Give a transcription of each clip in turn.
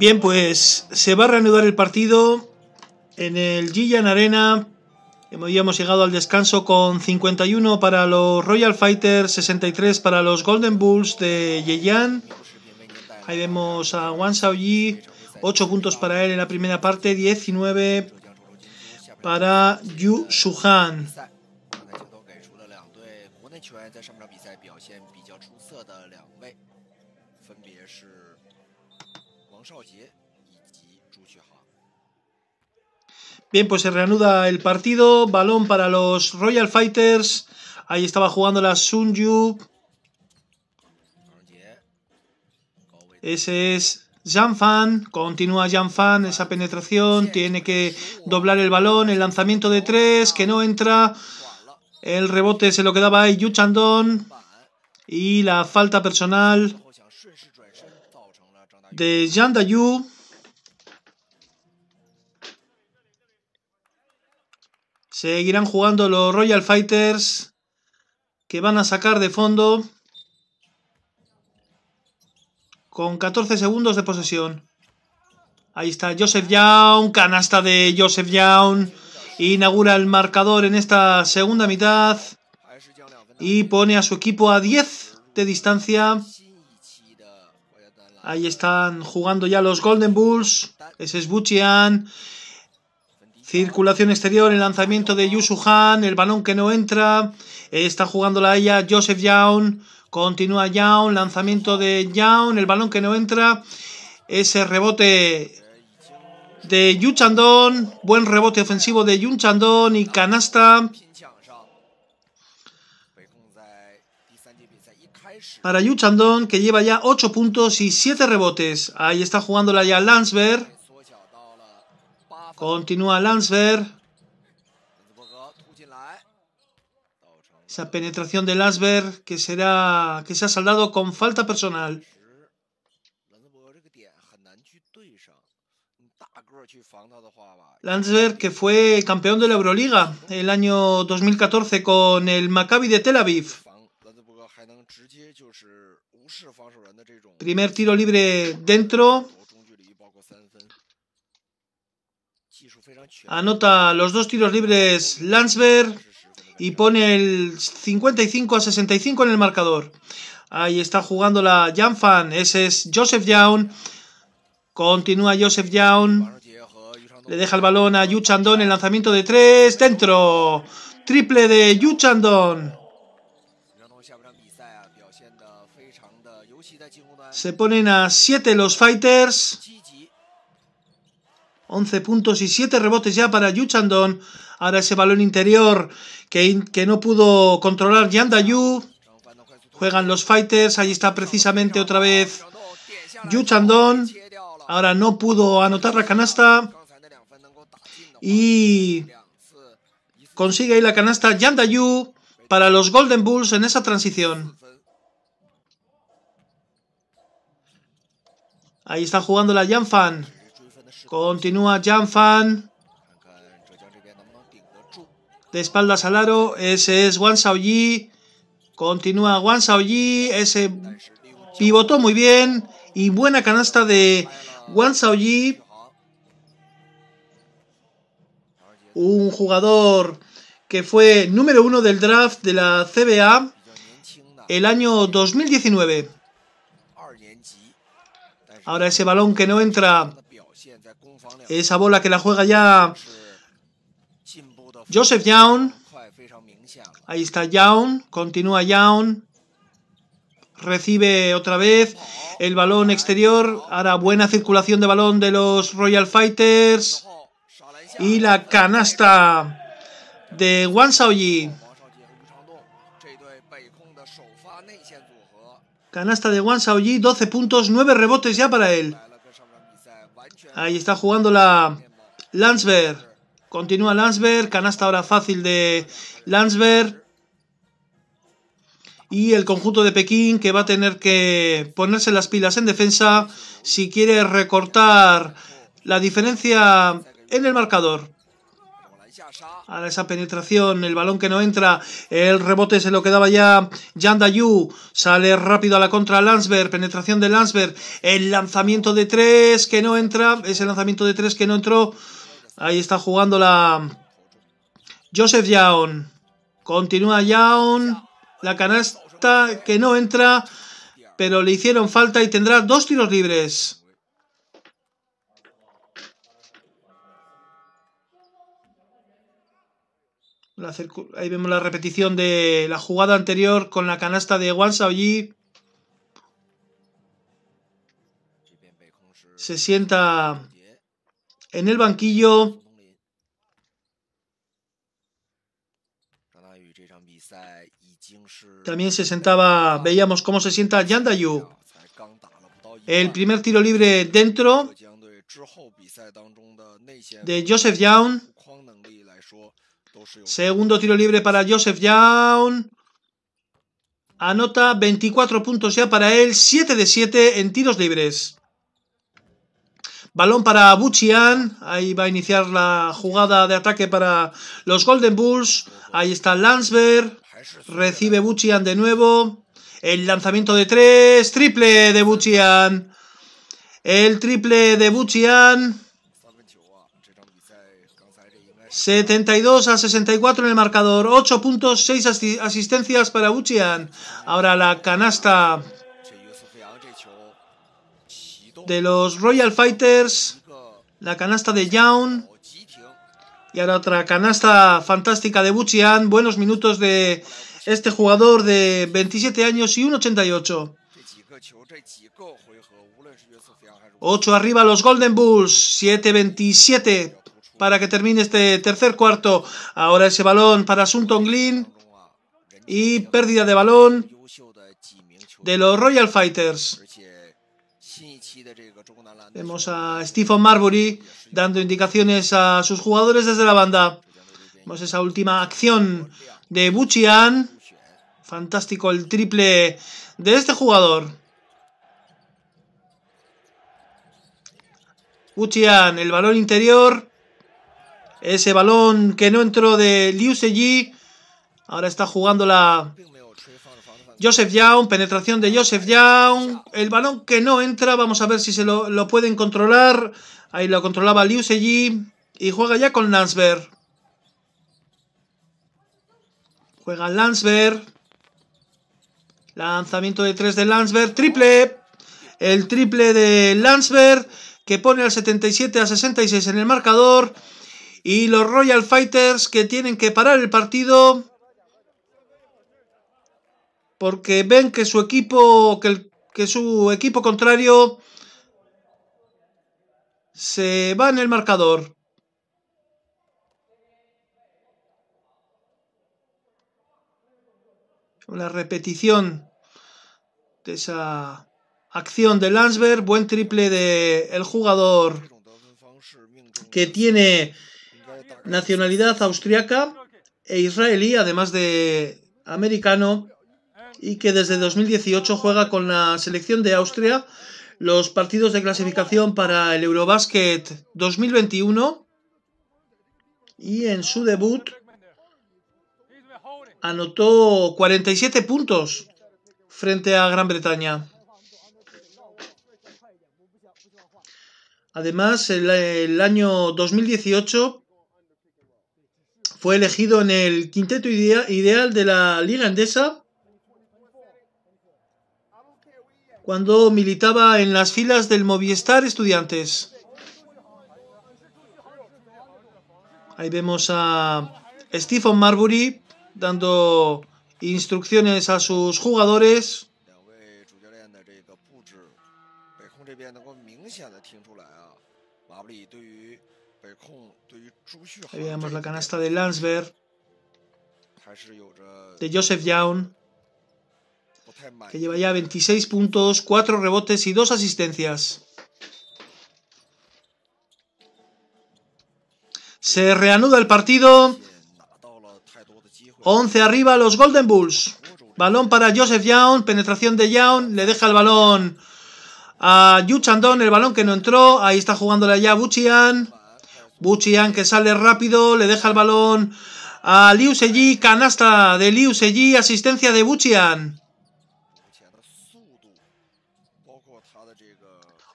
Bien, pues se va a reanudar el partido en el Gillian Arena. Hemos llegado al descanso con 51 para los Royal Fighters, 63 para los Golden Bulls de Yeyan. Ahí vemos a Wang Xiaoyi, 8 puntos para él en la primera parte, 19 para Yu suhan bien, pues se reanuda el partido. Balón para los Royal Fighters. Ahí estaba jugando la Sunju. Ese es Fan Continúa Fan, Esa penetración. Tiene que doblar el balón. El lanzamiento de tres que no entra. El rebote se lo quedaba ahí Yu Chandon. Y la falta personal de Jean Seguirán jugando los Royal Fighters que van a sacar de fondo con 14 segundos de posesión. Ahí está Joseph Young, canasta de Joseph Young. Inaugura el marcador en esta segunda mitad y pone a su equipo a 10 de distancia. Ahí están jugando ya los Golden Bulls. Ese es Buchian. Circulación exterior, el lanzamiento de Yusu Han, el balón que no entra. Eh, está jugando la ella Joseph Young. Continúa Young, lanzamiento de Young, el balón que no entra. Ese rebote de Yu Chandon. Buen rebote ofensivo de Yun Chandon y canasta. para Yu que lleva ya 8 puntos y 7 rebotes. Ahí está jugándola ya Lansberg. Continúa Lansberg. Esa penetración de Lansberg, que, será, que se ha saldado con falta personal. Lansberg, que fue campeón de la Euroliga el año 2014 con el Maccabi de Tel Aviv. Primer tiro libre dentro. Anota los dos tiros libres Landsberg y pone el 55 a 65 en el marcador. Ahí está jugando la Yanfan Ese es Joseph Young. Continúa Joseph Young. Le deja el balón a Yu Chandon. El lanzamiento de tres. Dentro. Triple de Yu Chandon. Se ponen a 7 los Fighters. 11 puntos y 7 rebotes ya para Yu Chandon. Ahora ese balón interior que, no pudo controlar Yanda Yu. Juegan los Fighters. ahí está precisamente otra vez Yu Chang-don. Ahora no pudo anotar la canasta. Y consigue ahí la canasta Yanda Yu para los Golden Bulls en esa transición. Ahí está jugando la Fan, Continúa Fan, De espaldas al aro. Ese es Wang Saoyi. Continúa Wang Saoyi. Ese pivotó muy bien. Y buena canasta de Wang Saoyi. Un jugador que fue número uno del draft de la CBA el año 2019. Ahora ese balón que no entra, esa bola que la juega ya Joseph Young. Ahí está Young, continúa Young. Recibe otra vez el balón exterior. Ahora buena circulación de balón de los Royal Fighters. Y la canasta de Wang Shaoyi. Canasta de Wan Saoyi, 12 puntos, 9 rebotes ya para él. Ahí está jugando la Lansberg. Continúa Lansberg, canasta ahora fácil de Lansberg. Y el conjunto de Pekín que va a tener que ponerse las pilas en defensa si quiere recortar la diferencia en el marcador. Ahora esa penetración, el balón que no entra, el rebote se lo quedaba ya Yanda Yu. Sale rápido a la contra Lansberg, penetración de Lansberg el lanzamiento de tres que no entra, ese lanzamiento de tres que no entró. Ahí está jugando la Joseph Jaun Continúa Young, la canasta que no entra, pero le hicieron falta y tendrá dos tiros libres. ahí vemos la repetición de la jugada anterior con la canasta de Wang Shaoyi. Se sienta en el banquillo. También se sentaba, veíamos cómo se sienta Yandayu. El primer tiro libre dentro de Joseph Young. Segundo tiro libre para Joseph Young. Anota 24 puntos ya para él, 7 de 7 en tiros libres. Balón para Buchian. Ahí va a iniciar la jugada de ataque para los Golden Bulls. Ahí está Lansberg. Recibe Buchian de nuevo. El lanzamiento de tres. Triple de Buchian. El triple de Buchian. 72 a 64 en el marcador. 8 puntos, 6 asistencias para Uchian. Ahora la canasta de los Royal Fighters. La canasta de Young. Y ahora otra canasta fantástica de Buchian. Buenos minutos de este jugador de 27 años y 1,88. 8 arriba los Golden Bulls. 7-27 para que termine este tercer cuarto. Ahora ese balón para Sunton Tonglin, y pérdida de balón de los Royal Fighters. Vemos a Stephen Marbury dando indicaciones a sus jugadores desde la banda. Vemos esa última acción de Buchian. Fantástico el triple de este jugador. Buchian, el balón interior ese balón que no entró de Liu Seji. Ahora está jugando la Joseph Young, penetración de Joseph Young. El balón que no entra, vamos a ver si se lo, pueden controlar. Ahí lo controlaba Liu Seji. Y juega ya con Lansberg. Juega Lansberg. Lanzamiento de 3 de Lansberg. Triple. El triple de Lansberg. Que pone al 77 a 66 en el marcador. Y los Royal Fighters que tienen que parar el partido porque ven que su equipo, que, su equipo contrario se va en el marcador. Una repetición de esa acción de Lansberg. buen triple de jugador que tiene nacionalidad austriaca e israelí, además de americano, y que desde 2018 juega con la selección de Austria los partidos de clasificación para el Eurobasket 2021 y en su debut anotó 47 puntos frente a Gran Bretaña. Además, el, el año 2018 fue elegido en el quinteto ideal de la Liga cuando militaba en las filas del Movistar Estudiantes. Ahí vemos a Stephen Marbury dando instrucciones a sus jugadores. Ahí vemos la canasta de Landsberg, de Joseph Young, que lleva ya 26 puntos, 4 rebotes y 2 asistencias. Se reanuda el partido. 11 arriba los Golden Bulls. Balón para Joseph Young, penetración de Young, le deja el balón a Yu Chandon, el balón que no entró, ahí está jugándole ya Buchian. Buchian que sale rápido, le deja el balón a Liu Seji, canasta de Liu Seji, asistencia de Buchian.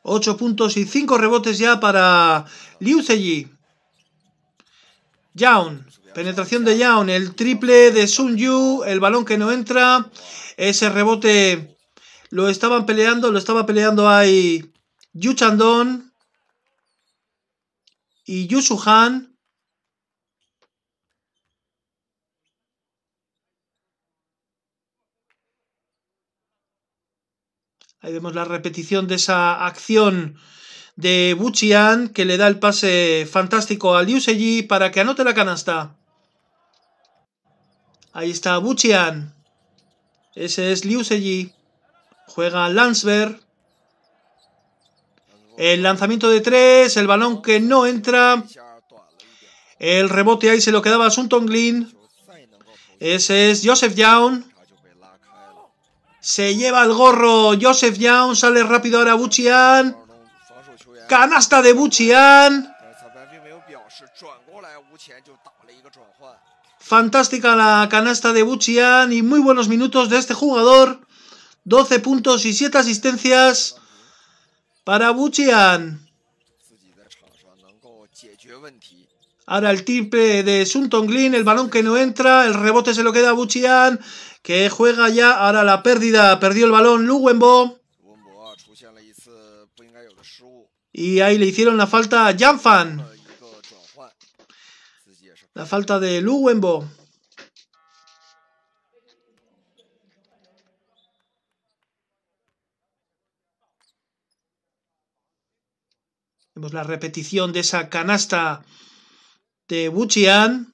Ocho puntos y cinco rebotes ya para Liu Seji. Jaun, penetración de Jaun, el triple de Sun Yu, el balón que no entra, ese rebote lo estaban peleando, lo estaba peleando ahí Yu Chandong y Yusuhan. Ahí vemos la repetición de esa acción de Buchian que le da el pase fantástico a Liu Seji para que anote la canasta. Ahí está Buchian. Ese es Liu Seji. Juega Lansberg el lanzamiento de tres, el balón que no entra. El rebote ahí se lo quedaba a Sun Ese es Joseph Young. Se lleva el gorro Joseph Young. Sale rápido ahora Buchian. Canasta de Buchian. Fantástica la canasta de Buchian y muy buenos minutos de este jugador. 12 puntos y 7 asistencias para Buchian. Ahora el triple de Sun Tonglin, el balón que no entra, el rebote se lo queda a Buchian, que juega ya, ahora la pérdida, perdió el balón Wenbo. Y ahí le hicieron la falta a Fan, La falta de Lu Wenbo. Vemos la repetición de esa canasta de Buchian.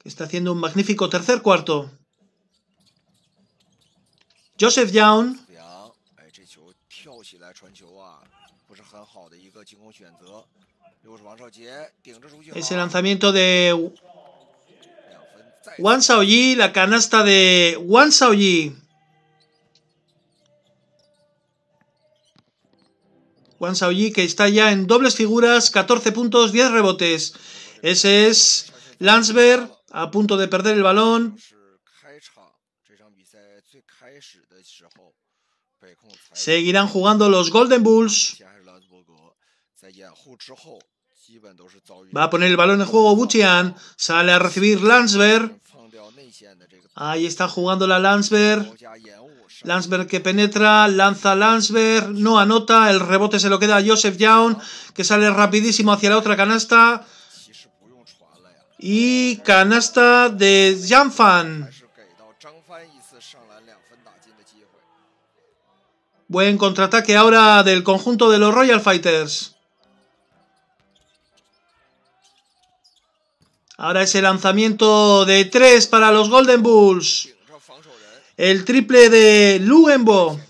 Que está haciendo un magnífico tercer cuarto. Joseph Young. Ese lanzamiento de Wang Yi, la canasta de Wang Yi. Juan Shaoji, que está ya en dobles figuras, 14 puntos, 10 rebotes. Ese es Landsberg, a punto de perder el balón. Seguirán jugando los Golden Bulls. Va a poner el balón en juego Buchian. Sale a recibir Landsberg. Ahí está jugando la Landsberg. Landsberg que penetra, lanza Landsberg, no anota, el rebote se lo queda a Joseph Young, que sale rapidísimo hacia la otra canasta. Y canasta de Jan Fan. Buen contraataque ahora del conjunto de los Royal Fighters. Ahora ese lanzamiento de tres para los Golden Bulls. El triple de Lugenbo.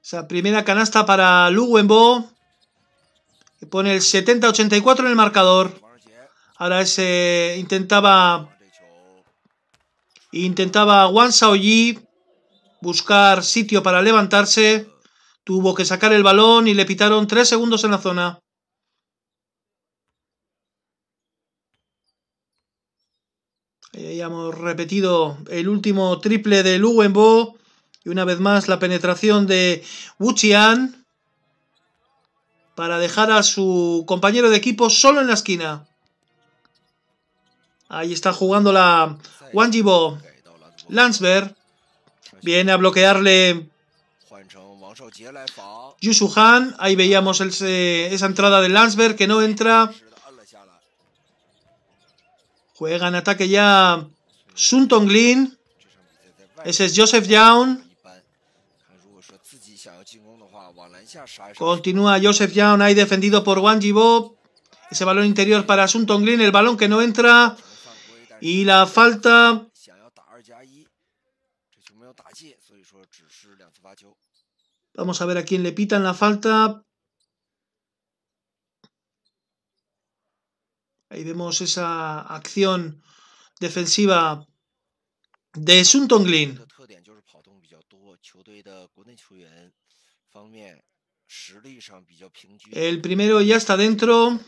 Esa primera canasta para Lugenbo. Que pone el 70-84 en el marcador. Ahora se intentaba... Intentaba Wang Shaoyi buscar sitio para levantarse. Tuvo que sacar el balón y le pitaron tres segundos en la zona. Eh, ya hemos repetido el último triple de Luwenbo. Y una vez más la penetración de Wuchian para dejar a su compañero de equipo solo en la esquina. Ahí está jugando la Bo Lansberg. Viene a bloquearle Yusuhan. Ahí veíamos eh, esa entrada de Lansberg que no entra. Juega en ataque ya Sun Tonglin. Ese es Joseph Young. Continúa Joseph Young ahí defendido por Wang Jibo. Ese balón interior para Sun Tonglin. El balón que no entra. Y la falta. Vamos a ver a quién le pitan la falta. Ahí vemos esa acción defensiva de Sun Tonglin. El primero ya está dentro.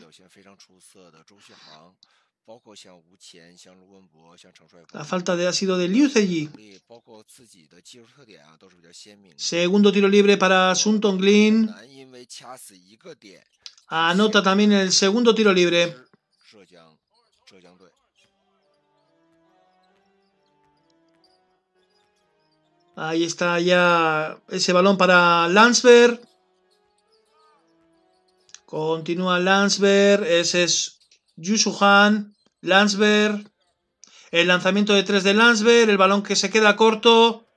La falta de ha sido de Liu Zeji. Segundo tiro libre para Sun Tonglin. Anota también el segundo tiro libre ahí está ya ese balón para Lanzberg Continúa Lanzberg Ese es Yusuhan. Lanzberg El lanzamiento de tres de Lanzberg El balón que se queda corto.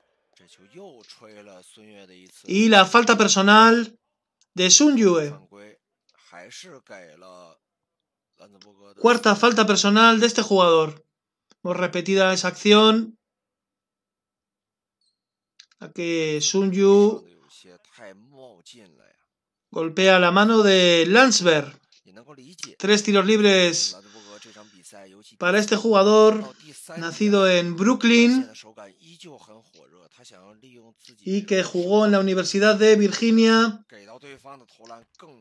Y la falta personal de Sun Yue. Cuarta falta personal de este jugador. Hemos repetida esa acción. A que Yu golpea la mano de Landsberg. Tres tiros libres para este jugador nacido en Brooklyn y que jugó en la Universidad de Virginia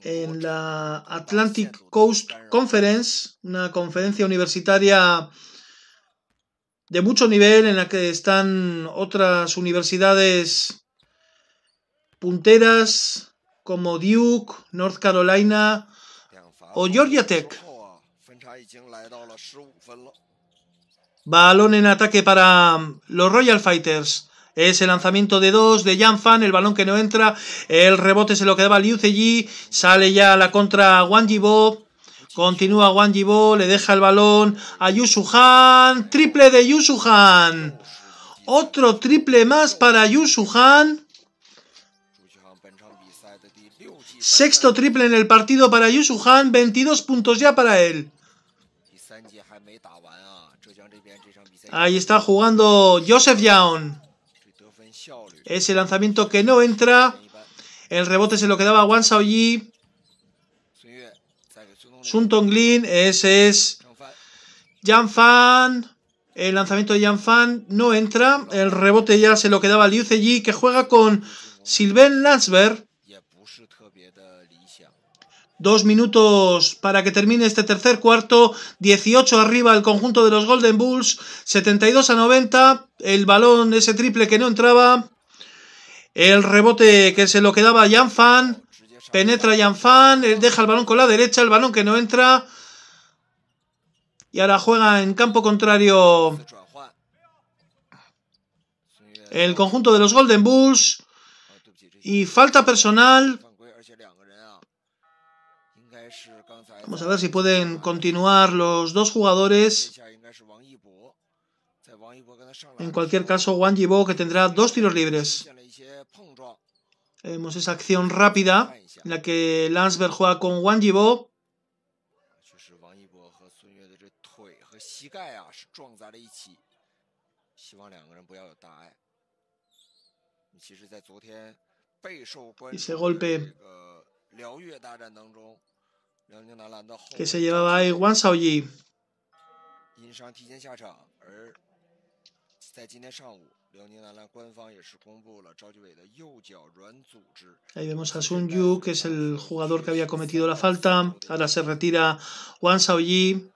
en la Atlantic Coast Conference, una conferencia universitaria de mucho nivel en la que están otras universidades punteras como Duke, North Carolina o Georgia Tech. Balón en ataque para los Royal Fighters. Ese lanzamiento de dos de Fan. el balón que no entra, el rebote se lo quedaba Liu Zeyi, sale ya la contra Wang Jibo. Continúa Wang Jibo, le deja el balón a Han. Triple de Han. Otro triple más para Han. Sexto triple en el partido para Han. 22 puntos ya para él. Ahí está jugando Joseph Young. Ese lanzamiento que no entra. El rebote se lo quedaba a Wan Yi. Sun Tonglin. Ese es Yan Fan. El lanzamiento de Yan Fan no entra. El rebote ya se lo quedaba a Liu Zeyi, que juega con Sylvain Landsberg. Dos minutos para que termine este tercer cuarto. 18 arriba el conjunto de los Golden Bulls. 72 a 90. El balón, ese triple que no entraba. El rebote que se lo quedaba a Jan Fan. Penetra Jan Fan. deja el balón con la derecha. El balón que no entra. Y ahora juega en campo contrario el conjunto de los Golden Bulls. Y falta personal. Vamos a ver si pueden continuar los dos jugadores. En cualquier caso, Wang Yibo, que tendrá dos tiros libres. Vemos esa acción rápida en la que Landsberg juega con Wang Yibo. Y Ese golpe que se llevaba ahí Wang Shaoyi ahí vemos a Sun Yu, que es el jugador que había cometido la falta. Ahora se retira Wang Yi.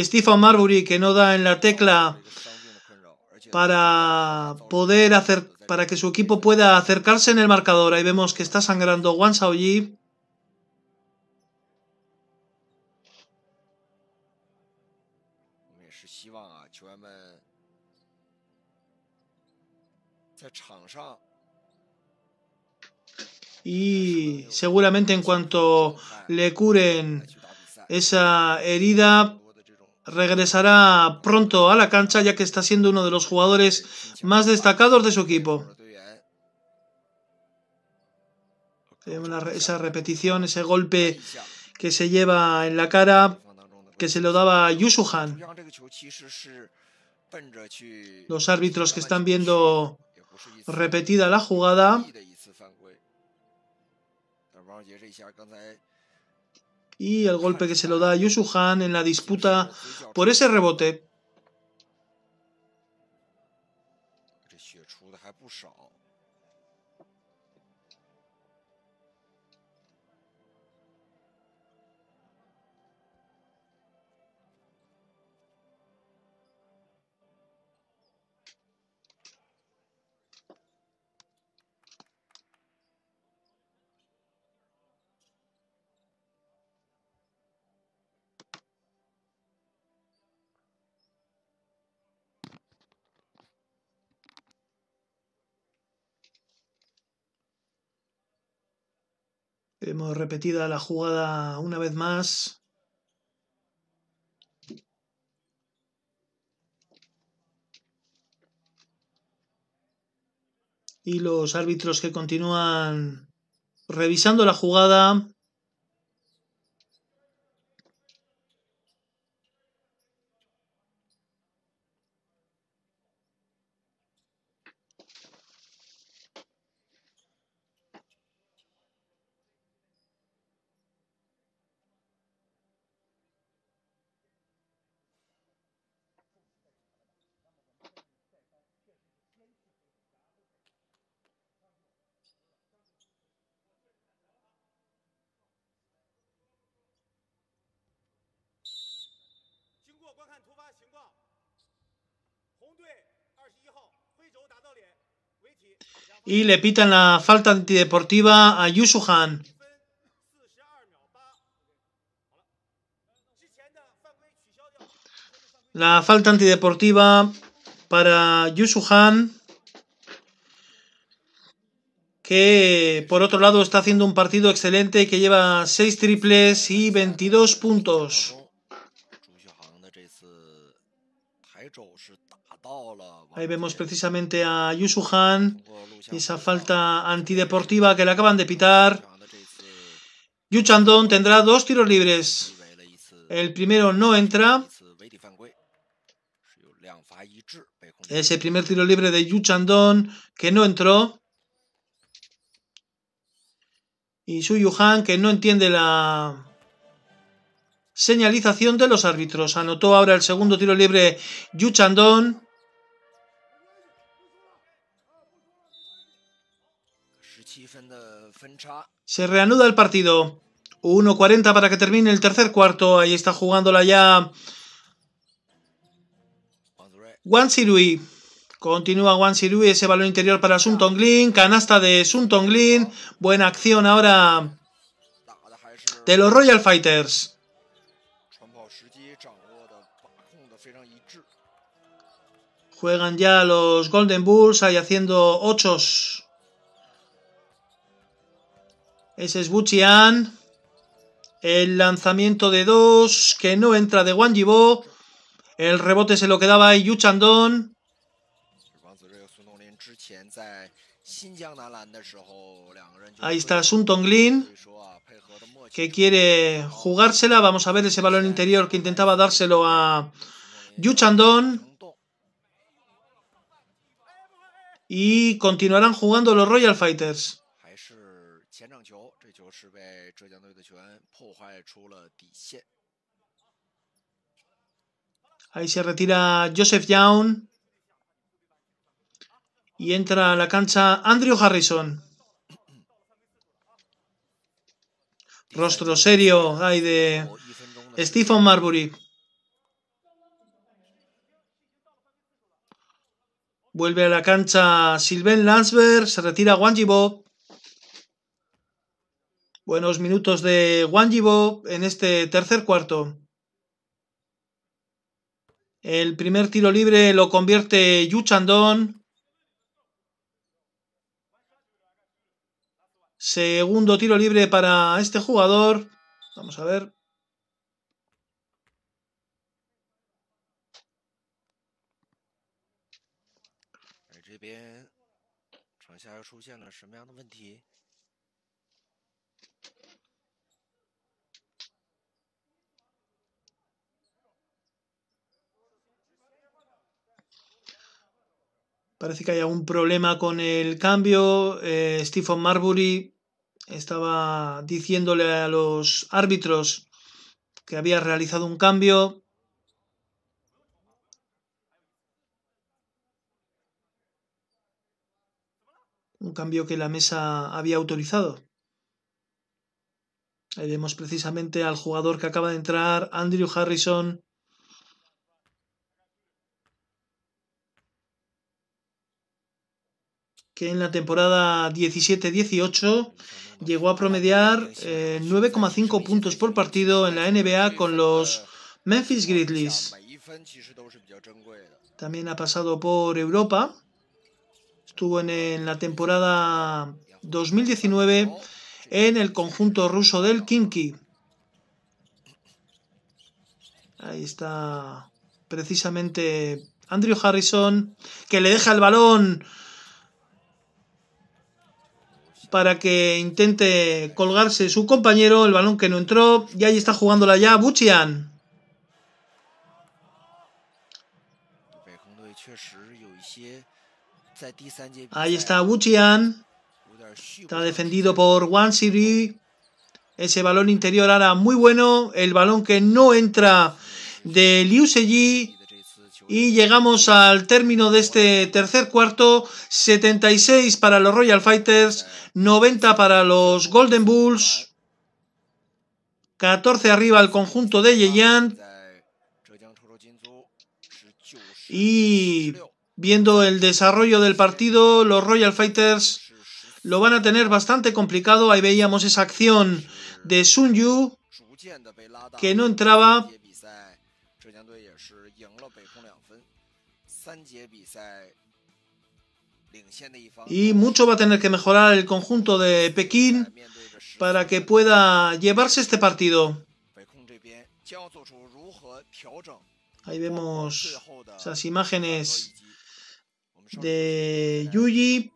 y Stephen Marbury que no da en la tecla para poder hacer para que su equipo pueda acercarse en el marcador. Ahí vemos que está sangrando Wan Saoyi. y seguramente en cuanto le curen esa herida regresará pronto a la cancha ya que está siendo uno de los jugadores más destacados de su equipo. Esa repetición, ese golpe que se lleva en la cara que se lo daba Han Los árbitros que están viendo repetida la jugada. Y el golpe que se lo da a Han en la disputa por ese rebote. Hemos repetida la jugada una vez más. Y los árbitros que continúan revisando la jugada y le pitan la falta antideportiva a Yusuhan. La falta antideportiva para Yusuhan, que por otro lado está haciendo un partido excelente que lleva 6 triples y 22 puntos. Ahí vemos precisamente a Yu Suhan y esa falta antideportiva que le acaban de pitar. Yu Chandon tendrá dos tiros libres. El primero no entra. Es el primer tiro libre de Yu Chandon que no entró. Y Su Han que no entiende la señalización de los árbitros. Anotó ahora el segundo tiro libre Yu Chandon. Se reanuda el partido. 1.40 para que termine el tercer cuarto. Ahí está jugándola ya. Wan Sirui. Continúa Wan Sirui. Ese balón interior para Sun Tonglin. Canasta de Sun Tonglin. Buena acción ahora de los Royal Fighters. Juegan ya los Golden Bulls ahí haciendo ochos ese es Buchian. El lanzamiento de dos que no entra de Yibo, El rebote se lo quedaba Yu Chandon. Ahí está Sun Tonglin que quiere jugársela. Vamos a ver ese balón interior que intentaba dárselo a Yu Chandon. Y continuarán jugando los Royal Fighters ahí se retira Joseph Young y entra a la cancha Andrew Harrison. Rostro serio hay de Stephen Marbury. Vuelve a la cancha Sylvain Lansberg, se retira Yibo Buenos minutos de Yibo en este tercer cuarto. El primer tiro libre lo convierte Yu Chandon. Segundo tiro libre para este jugador. Vamos a ver. Parece que hay algún problema con el cambio. Eh, Stephen Marbury estaba diciéndole a los árbitros que había realizado un cambio. Un cambio que la mesa había autorizado. Ahí vemos precisamente al jugador que acaba de entrar, Andrew Harrison, que en la temporada 17-18 llegó a promediar 9,5 eh, puntos por partido en la NBA con los Memphis Grizzlies. También ha pasado por Europa. Estuvo en, la temporada 2019 en el conjunto ruso del Kinky. Ahí está precisamente Andrew Harrison, que le deja el balón para que intente colgarse su compañero, el balón que no entró, y ahí está jugándola ya Buchian. Ahí está Buchian, está defendido por Siri. ese balón interior ahora muy bueno, el balón que no entra de Liu Seji, y llegamos al término de este tercer cuarto, 76 para los Royal Fighters, 90 para los Golden Bulls, 14 arriba al conjunto de Yeyan. Y viendo el desarrollo del partido, los Royal Fighters lo van a tener bastante complicado. Ahí veíamos esa acción de Sun Yu que no entraba Y mucho va a tener que mejorar el conjunto de Pekín para que pueda llevarse este partido. Ahí vemos esas imágenes de Yuji.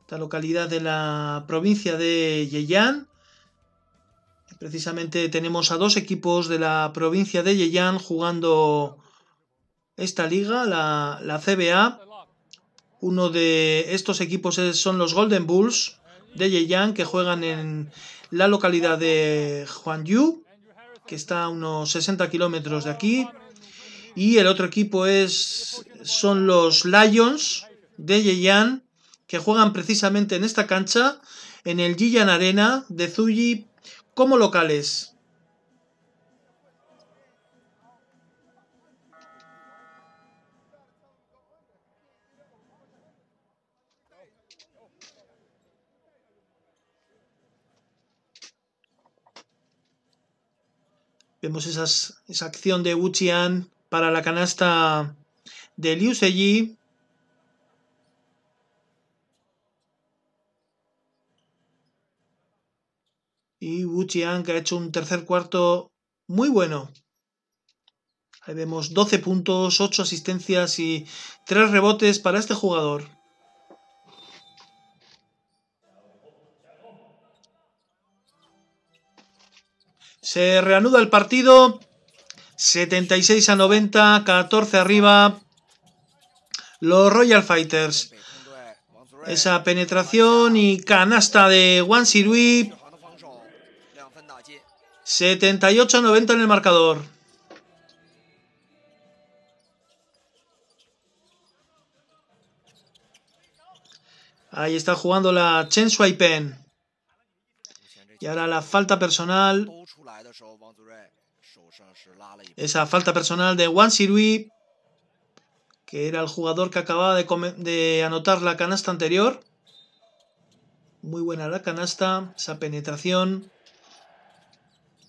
Esta localidad de la provincia de Yeyang. Precisamente tenemos a dos equipos de la provincia de Yeyan jugando esta liga, la, CBA. Uno de estos equipos son los Golden Bulls de Yeyang que juegan en la localidad de Juanyu, que está a unos 60 kilómetros de aquí. Y el otro equipo es, son los Lions de Yeyang que juegan precisamente en esta cancha, en el Yiyan Arena de Zuyi como locales. Vemos esas, esa acción de Uchian para la canasta de Liu Seji. Y Wu Chiang que ha hecho un tercer cuarto muy bueno. Ahí vemos 12 puntos, 8 asistencias y 3 rebotes para este jugador. Se reanuda el partido. 76 a 90, 14 arriba. Los Royal Fighters. Esa penetración y canasta de Wan Sirui 78 90 en el marcador. Ahí está jugando la Chen Pen. Y ahora la falta personal. Esa falta personal de Wang Sirui, que era el jugador que acababa de anotar la canasta anterior. Muy buena la canasta, esa penetración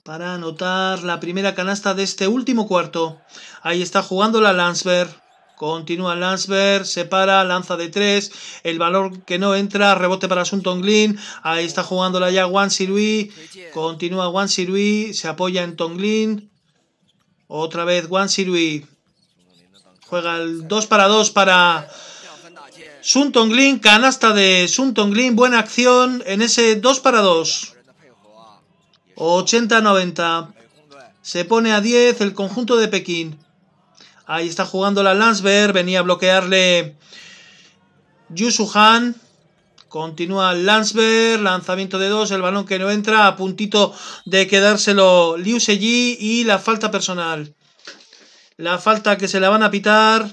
para anotar la primera canasta de este último cuarto. Ahí está jugando la Lansberg. Continúa Lansberg, se para, lanza de tres, el valor que no entra, rebote para Sunton Tonglin, ahí está jugándola ya Juan Sirui, continúa Juan Sirui, se apoya en Tonglin, otra vez Juan Sirui, juega el 2 para 2 para Sunton Tonglin, canasta de Sunton Tonglin, buena acción en ese 2 para 2. 80-90. Se pone a 10 el conjunto de Pekín. Ahí está jugando la Landsberg. Venía a bloquearle Yusuhan. Continúa Landsberg, lanzamiento de dos, el balón que no entra, a puntito de quedárselo Liu Seji y la falta personal. La falta que se la van a pitar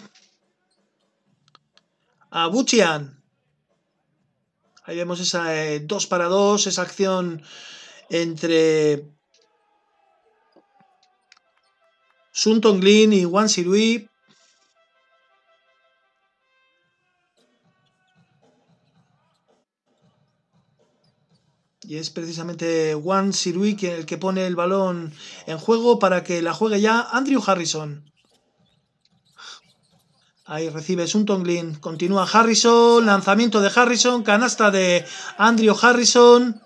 a Buchian. Ahí vemos esa 2 eh, para 2, esa acción entre Sun Tonglin y Wang Sirui. Y es precisamente Juan Sirui quien el que pone el balón en juego para que la juegue ya Andrew Harrison. Ahí recibe Sun Tonglin. Continúa Harrison. Lanzamiento de Harrison. Canasta de Andrew Harrison.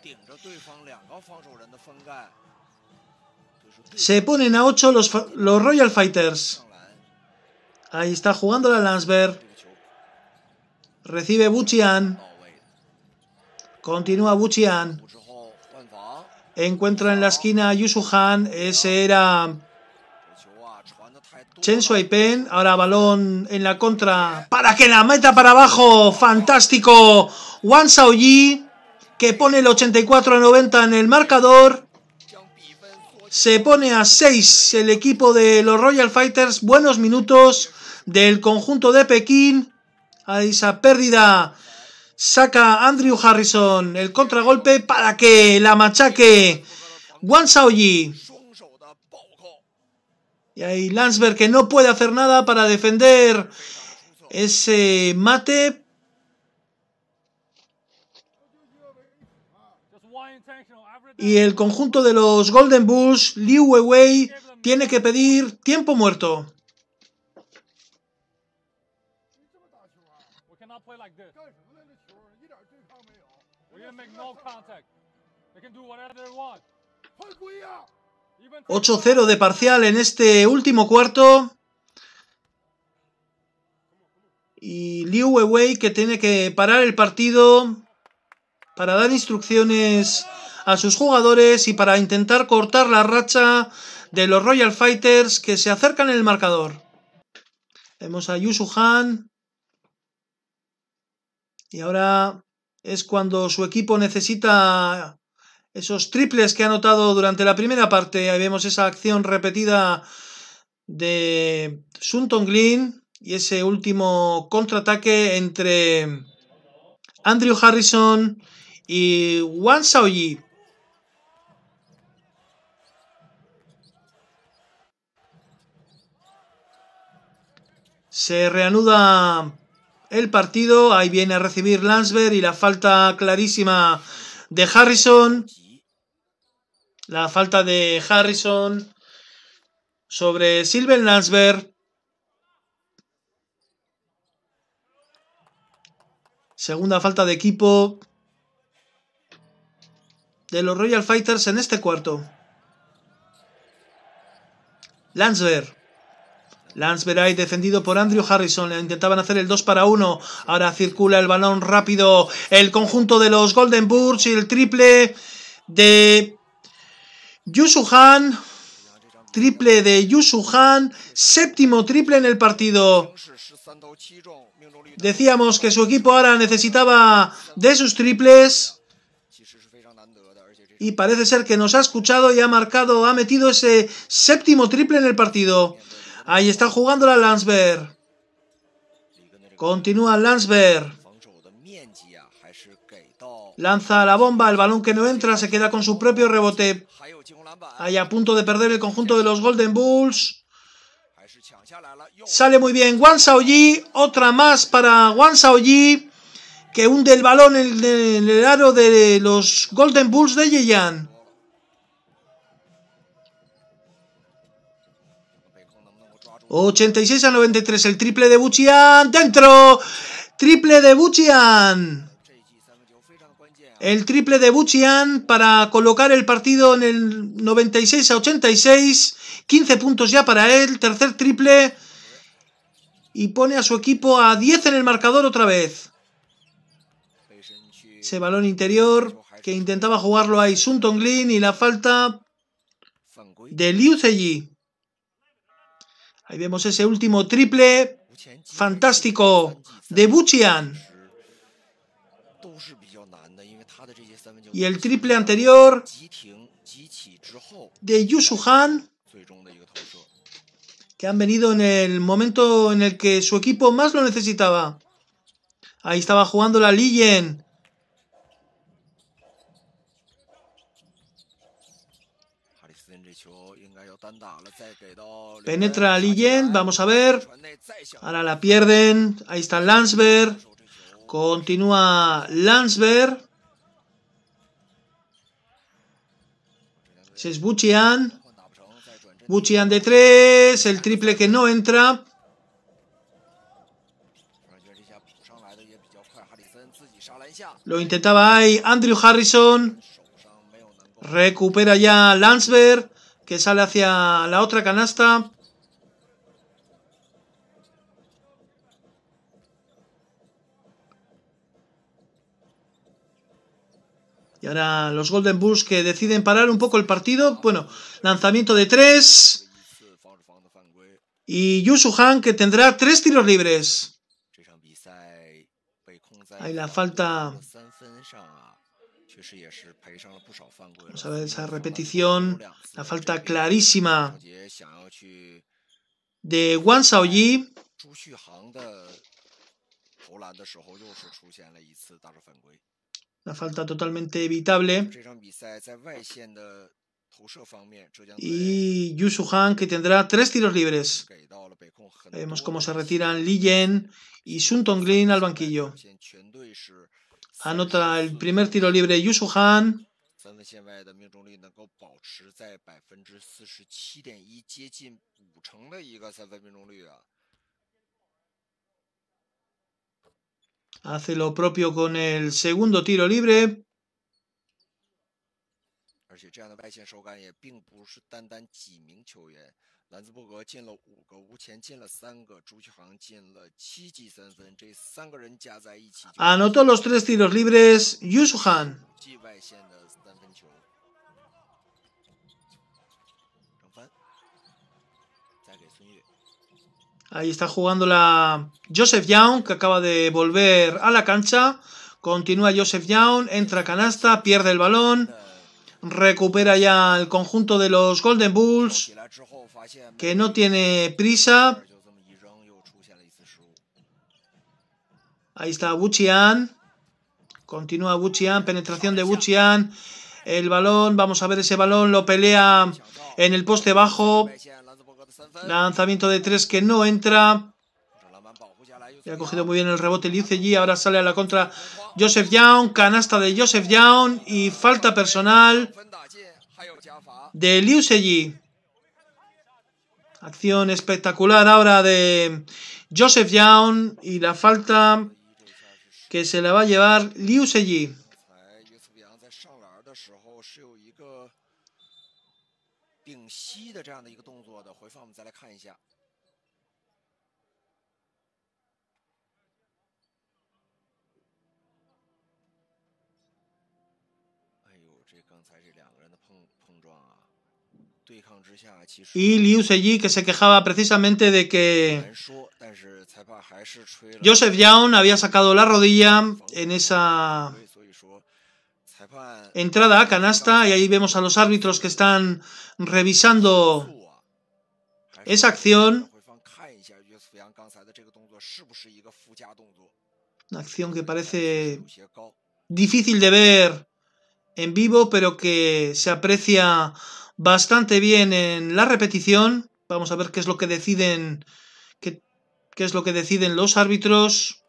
Se ponen a 8 los, Royal Fighters. Ahí está jugando la Lansberg. Recibe Buchian. Continúa Buchian. Encuentra en la esquina a Han Ese era Chen Pen. Ahora balón en la contra. Para que la meta para abajo. Fantástico. Wang Shaoyi. Que pone el 84 a 90 en el marcador se pone a 6 el equipo de los Royal Fighters. Buenos minutos del conjunto de Pekín. A esa pérdida saca Andrew Harrison el contragolpe para que la machaque Wang Shaoyi. Y ahí Landsberg que no puede hacer nada para defender ese mate, y el conjunto de los Golden Bulls, Liu Weiwei, tiene que pedir tiempo muerto. ...8-0 de parcial en este último cuarto... ...y Liu Weiwei que tiene que parar el partido... ...para dar instrucciones a sus jugadores y para intentar cortar la racha de los Royal Fighters que se acercan en el marcador. Vemos a Yusu Han. Y ahora es cuando su equipo necesita esos triples que ha anotado durante la primera parte. Ahí vemos esa acción repetida de Sun Tonglin y ese último contraataque entre Andrew Harrison y Wang saoyi. Se reanuda el partido. Ahí viene a recibir Lansberg y la falta clarísima de Harrison. La falta de Harrison sobre Silver Lansberg. Segunda falta de equipo de los Royal Fighters en este cuarto. Lansberg. Lance Beray defendido por Andrew Harrison. Le intentaban hacer el 2 para 1. Ahora circula el balón rápido. El conjunto de los Golden Bulls... y el triple de Han... Triple de Han... Séptimo triple en el partido. Decíamos que su equipo ahora necesitaba de sus triples. Y parece ser que nos ha escuchado y ha marcado, ha metido ese séptimo triple en el partido. Ahí está jugando la Landsberg. Continúa Landsberg. Lanza la bomba, el balón que no entra, se queda con su propio rebote. Ahí a punto de perder el conjunto de los Golden Bulls. Sale muy bien Wang Shaoyi, otra más para Wang Shaoyi, que hunde el balón en el, aro de los Golden Bulls de Yan. 86 a 93, el triple de Buchian. ¡Dentro! Triple de Buchian. El triple de Buchian para colocar el partido en el 96 a 86. 15 puntos ya para él. Tercer triple. Y pone a su equipo a 10 en el marcador otra vez. Ese balón interior que intentaba jugarlo a Sun Tonglin y la falta de Liu Zeyi. Ahí vemos ese último triple fantástico de Buchian. Y el triple anterior de Yusu Han, que han venido en el momento en el que su equipo más lo necesitaba. Ahí estaba jugando la Liyen. Penetra Lillen, vamos a ver. Ahora la pierden. Ahí está Lansberg Continúa se es Buchian. Buchian de tres. El triple que no entra. Lo intentaba ahí Andrew Harrison. Recupera ya Lansberg que sale hacia la otra canasta. Y ahora los Golden Bulls que deciden parar un poco el partido. Bueno, lanzamiento de tres. Y Yusu Han que tendrá tres tiros libres. Hay la falta Vamos a ver esa repetición, la falta clarísima de Wang Shaoyi. La falta totalmente evitable. Y Yu Han, que tendrá tres tiros libres. Vemos cómo se retiran Li Yen y Sun Tonglin al banquillo. Anota el primer tiro libre Yushu Han. Hace lo propio con el segundo tiro libre. Anotó los tres tiros libres Ahí está jugando la Joseph Young, que acaba de volver a la cancha. Continúa Joseph Young, entra canasta, pierde el balón recupera ya el conjunto de los Golden Bulls, que no tiene prisa. Ahí está Wuchian, Continúa Buchian, penetración de Wuchian, El balón, vamos a ver ese balón, lo pelea en el poste bajo. Lanzamiento de tres que no entra ha cogido muy bien el rebote Liu allí Ahora sale a la contra Joseph Young. Canasta de Joseph Young. Y falta personal de Liu Seji. Acción espectacular ahora de Joseph Young. Y la falta que se la va a llevar Liu Seji. Y Liu Seji que se quejaba precisamente de que Joseph Young había sacado la rodilla en esa entrada a canasta y ahí vemos a los árbitros que están revisando esa acción. Una acción que parece difícil de ver en vivo, pero que se aprecia bastante bien en la repetición. Vamos a ver qué es lo que deciden, qué, es lo que deciden los árbitros.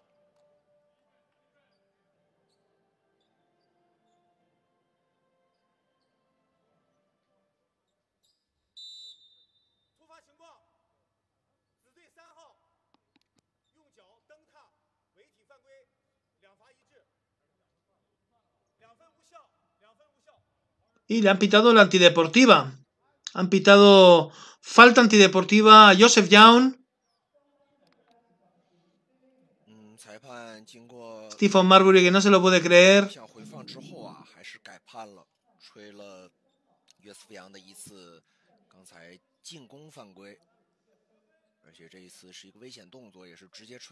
y le han pitado la antideportiva. Han pitado falta antideportiva a Joseph Young. Stephen Marbury que no se lo puede creer.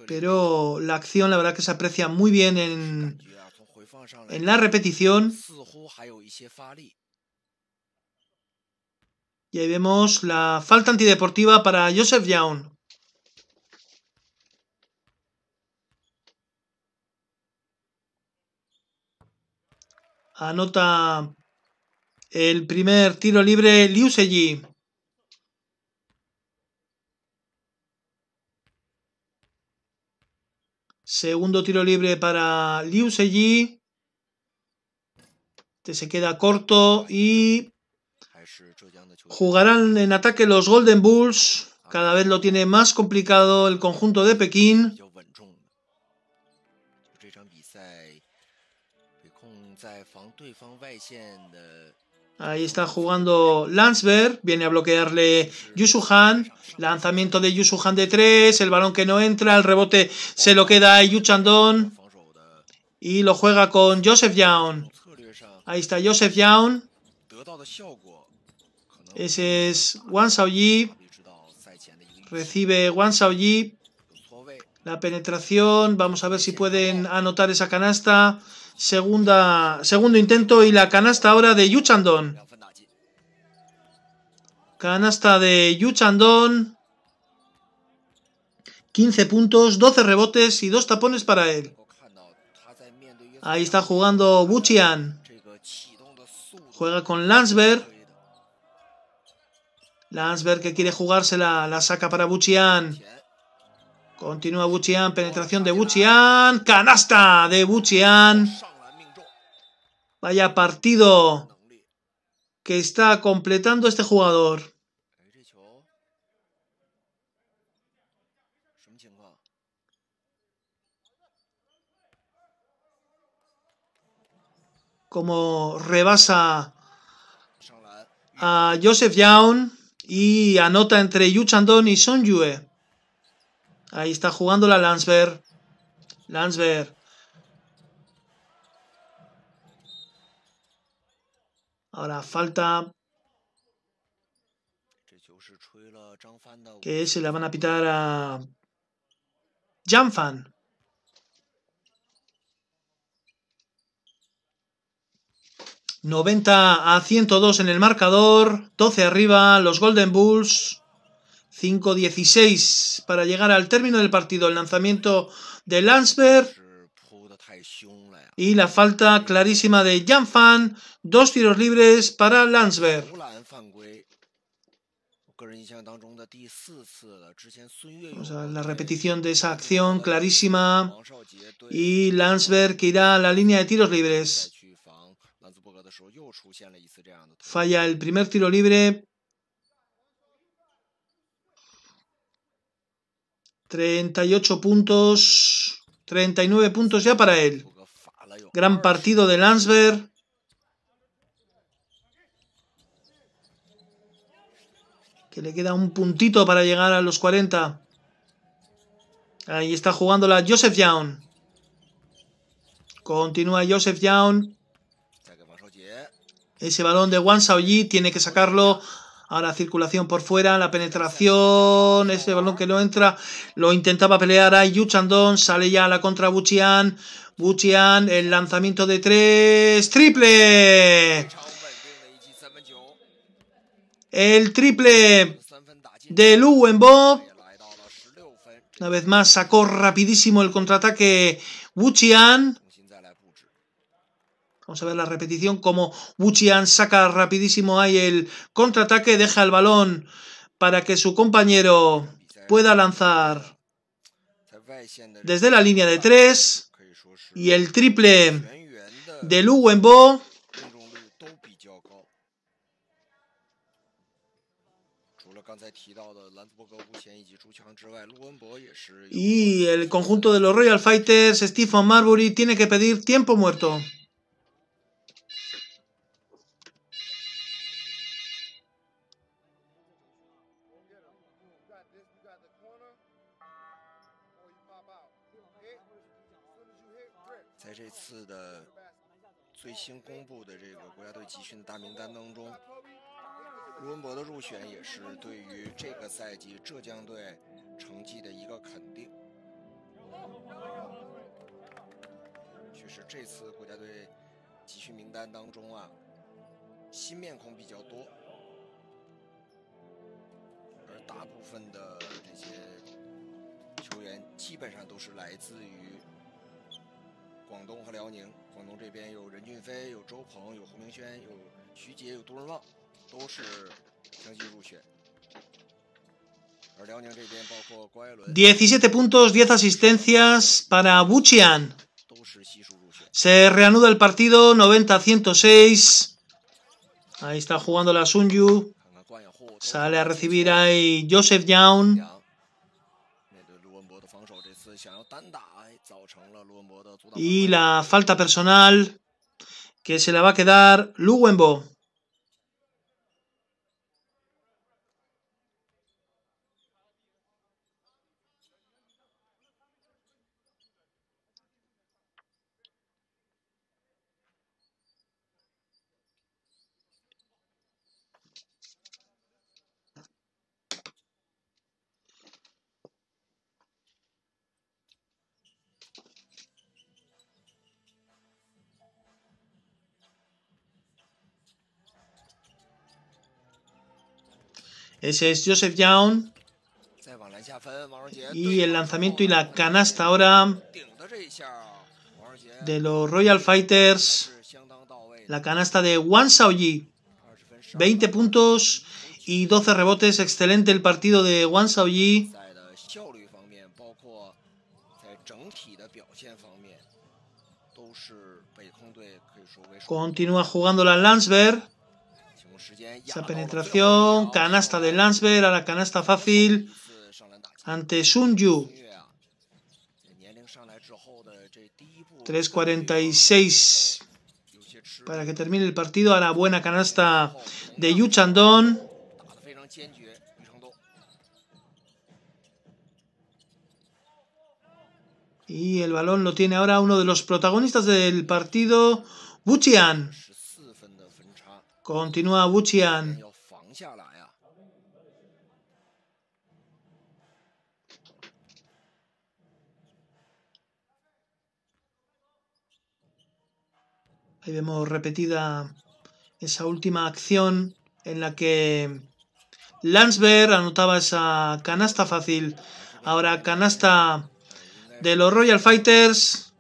Pero la acción, la verdad que se aprecia muy bien en, ah, en la repetición. Y ahí vemos la falta antideportiva para Joseph Young. Anota el primer tiro libre Liu Seji. Segundo tiro libre para Liu Seji. Este se queda corto y Jugarán en ataque los Golden Bulls. Cada vez lo tiene más complicado el conjunto de Pekín. Ahí está jugando Lansberg. Viene a bloquearle Yusuhan. Lanzamiento de Yusuhan de 3. El balón que no entra. El rebote se lo queda a Yuchandon. Y lo juega con Joseph Young. Ahí está Joseph Young. Ese es Wang Xiaoyi. Recibe Wang Xiaoyi. La penetración. Vamos a ver si pueden anotar esa canasta. Segunda, segundo intento y la canasta ahora de Yu Chandon. Canasta de Yu Chandon. 15 puntos, 12 rebotes y 2 tapones para él. Ahí está jugando Buchian. Juega con Landsberg. Lanzberg que quiere jugársela, la saca para Buchian. Continúa Buchian, penetración de Buchian. Canasta de Buchian. Vaya partido que está completando este jugador. Como rebasa a Joseph Young. Y anota entre Yu Chandon y Son Yue. Ahí está jugando la Landsberg. Landsberg. Ahora falta. Que se la van a pitar a. Fan. 90 a 102 en el marcador, 12 arriba los Golden Bulls, 5-16 para llegar al término del partido, el lanzamiento de Lanzberg y la falta clarísima de Jan Fan, dos tiros libres para Landsberg. la repetición de esa acción clarísima y Landsberg que irá a la línea de tiros libres. Falla el primer tiro libre. 38 puntos, 39 puntos ya para él. Gran partido de Landsberg. Que le queda un puntito para llegar a los 40. Ahí está jugando la Joseph Young. Continúa Joseph Young. Ese balón de Wang Shaoyi tiene que sacarlo. Ahora circulación por fuera, la penetración, ese balón que no entra, lo intentaba pelear a Yu Chandong. sale ya la contra Buchian, Buchian, el lanzamiento de tres, triple. El triple de Lu Wenbo. Una vez más sacó rapidísimo el contraataque Buchian. Vamos a ver la repetición, como Wuchian saca rapidísimo ahí el contraataque, deja el balón para que su compañero pueda lanzar desde la línea de tres y el triple de Lu Wenbo. Y el conjunto de los Royal Fighters, Stephen Marbury, tiene que pedir tiempo muerto. 最新公布的这个国家队集训的大名单当中，卢文博的入选也是对于这个赛季浙江队成绩的一个肯定。确实，这次国家队集训名单当中啊，新面孔比较多，而大部分的这些球员基本上都是来自于。17 puntos, 10 asistencias para Buchian. Se reanuda el partido 90-106. Ahí está jugando la Sunyu. Sale a recibir ahí Joseph Young. Y la falta personal que se la va a quedar Luwembo. Ese es Joseph Young. Y el lanzamiento y la canasta ahora de los Royal Fighters. La canasta de Wang Yi. 20 puntos y 12 rebotes. Excelente el partido de Wang Yi. Continúa jugando la Landsberg. Esa penetración, canasta de eh, Landsberg a la canasta eh, fácil eh, ante Sun Yu. 3.46 este para que termine el partido. a la buena canasta de Yu Chandon. Y el balón lo tiene ahora uno de los protagonistas del partido, Buchian. Continúa Buchian. Ahí vemos repetida esa última acción en la que Lansberg anotaba esa canasta fácil. Ahora canasta de los Royal Fighters.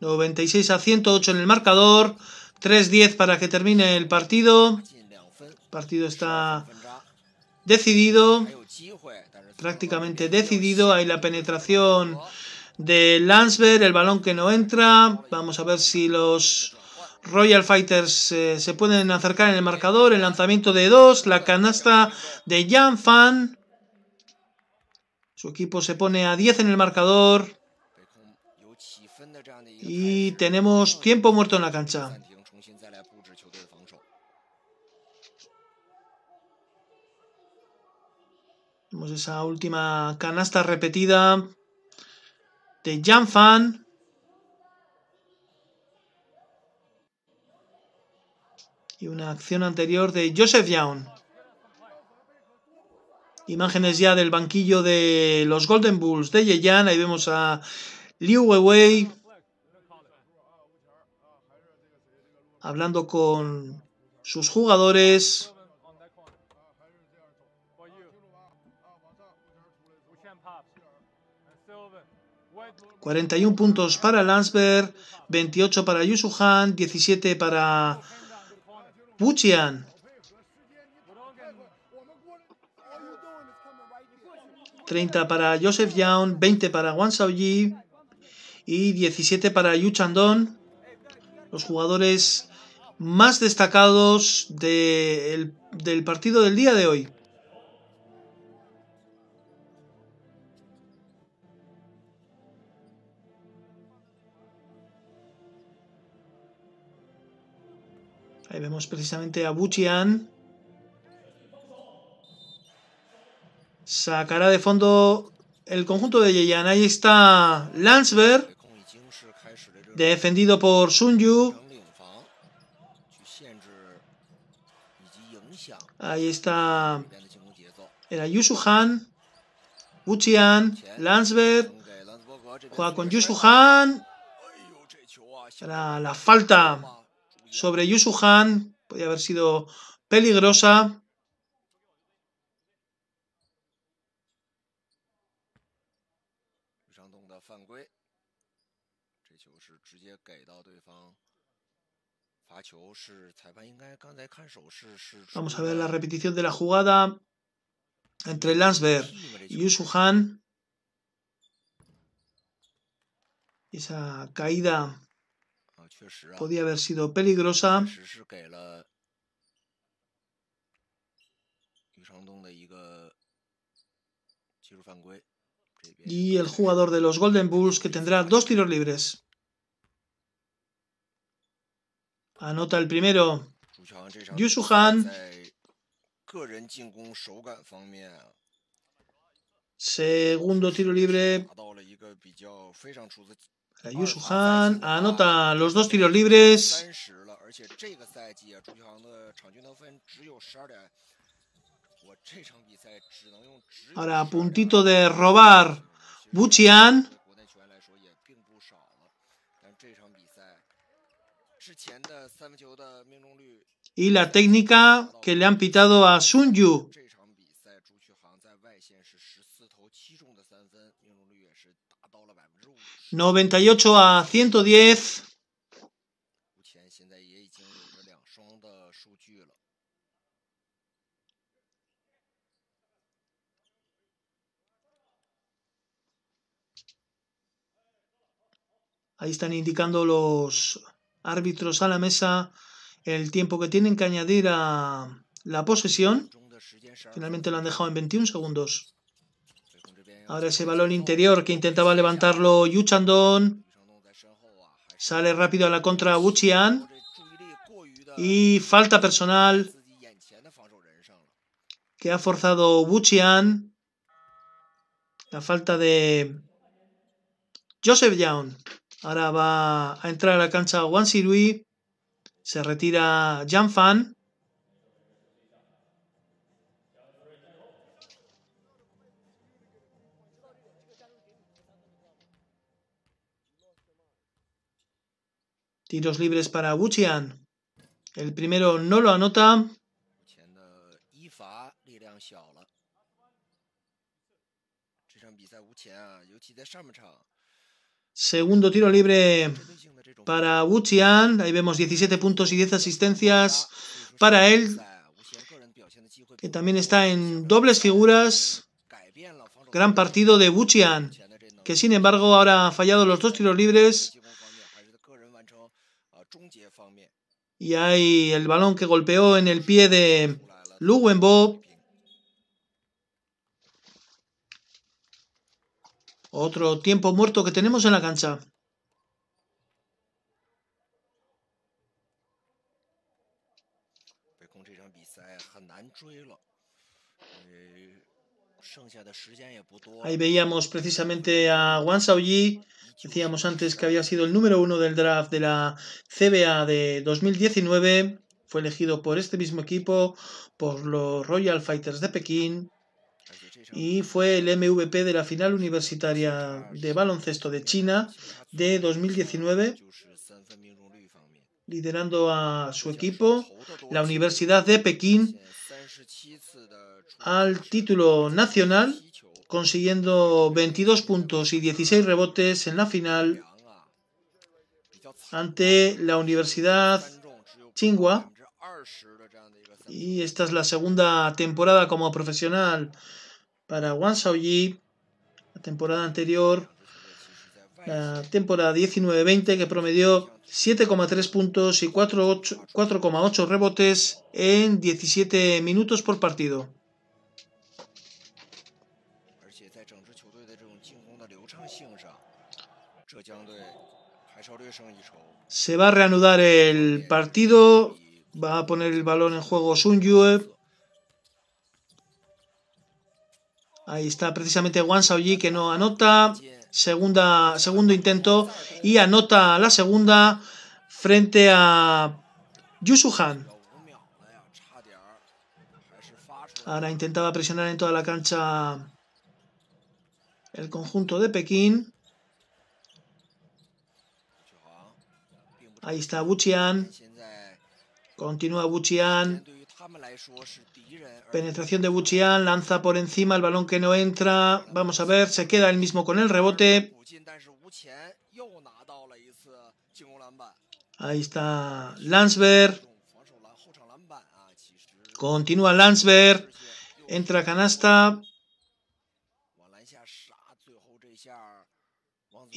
96 a 108 en el marcador. 3-10 para que termine el partido. El partido está decidido, prácticamente decidido. Hay la penetración de Lansberg. el balón que no entra. Vamos a ver si los Royal Fighters eh, se pueden acercar en el marcador. El lanzamiento de dos, la canasta de Jan Fan. Su equipo se pone a 10 en el marcador. Y tenemos tiempo muerto en la cancha. Vemos esa última canasta repetida de Fan Y una acción anterior de Joseph Young. Imágenes ya del banquillo de los Golden Bulls de Yeyan. Ahí vemos a Liu Weiwei hablando con sus jugadores. 41 puntos para Lansberg, 28 para Yusuhan, 17 para Puchian. 30 para Joseph Young, 20 para Wang Xiaoyi y 17 para Yu Chandong. Los jugadores más destacados del partido del día de hoy. vemos precisamente a Buchian. Sacará de fondo el conjunto de Yeyan. Ahí está Lansberg. Defendido por Sun Yu. Ahí está. Era Yusuhan. Buchian. Landsberg. Juega con Yusuhan. la falta sobre Yusuhan. Podría haber sido peligrosa. Vamos a ver la repetición de la jugada entre Lansberg y Yusuhan. Esa caída podía haber sido peligrosa y el jugador de los Golden Bulls que tendrá dos tiros libres. Anota el primero. Yu Suhan Segundo tiro libre la Han anota los dos tiros libres. Ahora a puntito de robar Buchian. Y la técnica que le han pitado a Sunyu. 98 a 110. Ahí están indicando los árbitros a la mesa el tiempo que tienen que añadir a la posesión. Finalmente lo han dejado en 21 segundos. Ahora ese balón interior que intentaba levantarlo Yu Sale rápido a la contra Qian, Y falta personal que ha forzado Wuchian. La falta de Joseph Young. Ahora va a entrar a la cancha Wan Sirui. Se retira Jan Fan. Tiros libres para Wuchian. El primero no lo anota. Segundo tiro libre para Wuchian. Ahí vemos 17 puntos y 10 asistencias para él, que también está en dobles figuras. Gran partido de Wuchian, que sin embargo ahora ha fallado los dos tiros libres Y hay el balón que golpeó en el pie de Luwenbob. Otro tiempo muerto que tenemos en la cancha. Ahí veíamos precisamente a Wang Xiaoyi, decíamos antes que había sido el número uno del draft de la CBA de 2019, fue elegido por este mismo equipo, por los Royal Fighters de Pekín, y fue el MVP de la final universitaria de baloncesto de China de 2019, liderando a su equipo, la Universidad de Pekín, al título nacional consiguiendo 22 puntos y 16 rebotes en la final ante la Universidad Chingua. Y esta es la segunda temporada como profesional para Wang Shaoyi. La temporada anterior, la temporada 19-20, que promedió 7,3 puntos y 4,8 rebotes en 17 minutos por partido. Se va a reanudar el partido. Va a poner el balón en juego Sun Yue. Ahí está precisamente Wang Shaoyi que no anota. Segunda, segundo intento y anota la segunda frente a Yusu Han. Ahora intentaba presionar en toda la cancha el conjunto de Pekín. Ahí está Buchian. Continúa Buchian. Penetración de Buchian, lanza por encima el balón que no entra. Vamos a ver, se queda él mismo con el rebote. Ahí está Lansberg. Continúa Lansberg. Entra canasta.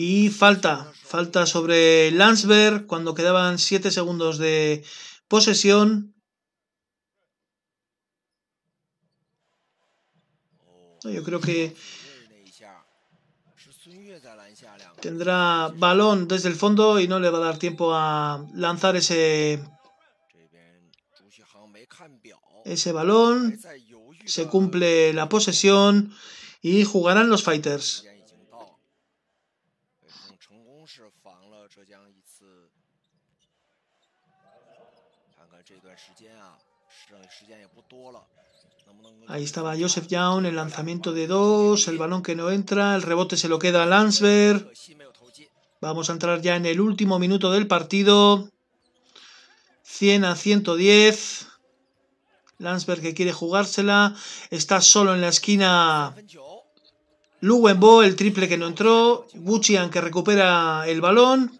Y falta, falta sobre Landsberg cuando quedaban 7 segundos de posesión. Yo creo que tendrá balón desde el fondo y no le va a dar tiempo a lanzar ese, ese balón. Se cumple la posesión y jugarán los Fighters. Ahí estaba Joseph Young, el lanzamiento de dos, el balón que no entra, el rebote se lo queda a Lansberg. Vamos a entrar ya en el último minuto del partido. 100 a 110. Lansberg que quiere jugársela. Está solo en la esquina Luwenbo, el triple que no entró. Buchian que recupera el balón.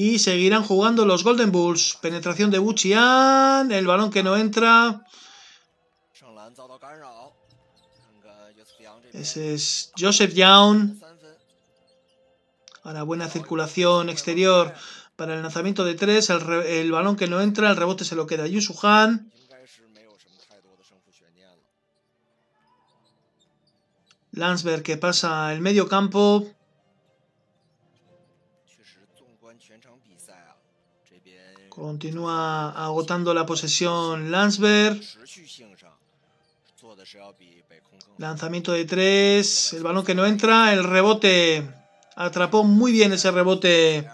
Y seguirán jugando los Golden Bulls. Penetración de Buchian. El balón que no entra. Ese es Joseph Young. Ahora buena circulación exterior para el lanzamiento de tres. El, balón que no entra. El rebote se lo queda a Yusuhan. Landsberg que pasa el medio campo. Continúa agotando la posesión Landsberg. Lanzamiento de tres. El balón que no entra. El rebote. Atrapó muy bien ese rebote.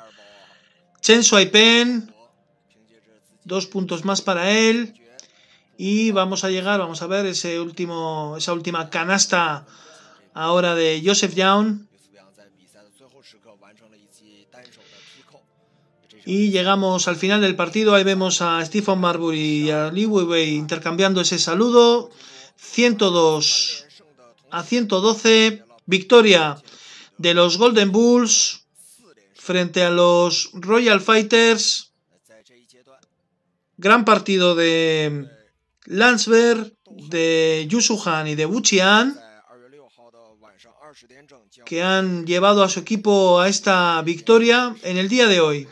Chen pen Dos puntos más para él. Y vamos a llegar, vamos a ver ese último, esa última canasta ahora de Joseph Young. Y llegamos al final del partido, ahí vemos a Stephen Marbury y a Lee Weiwei intercambiando ese saludo. 102 a 112, victoria de los Golden Bulls frente a los Royal Fighters. Gran partido de Landsberg, de Yusuhan y de Qian que han llevado a su equipo a esta victoria en el día de hoy.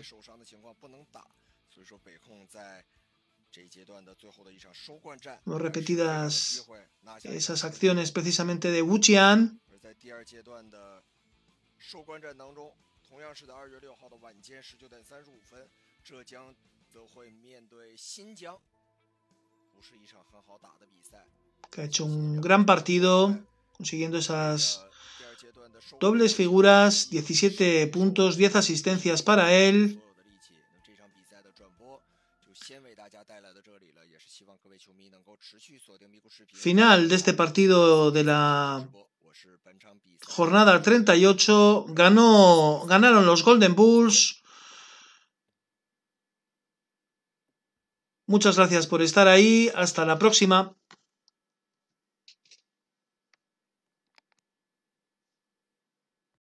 no repetidas esas acciones precisamente de Wu Qian Que ha hecho un gran partido, consiguiendo esas dobles figuras, 17 puntos, 10 asistencias para él. final de este partido de la jornada 38 ganó, ganaron los Golden Bulls. Muchas gracias por estar ahí. Hasta la próxima.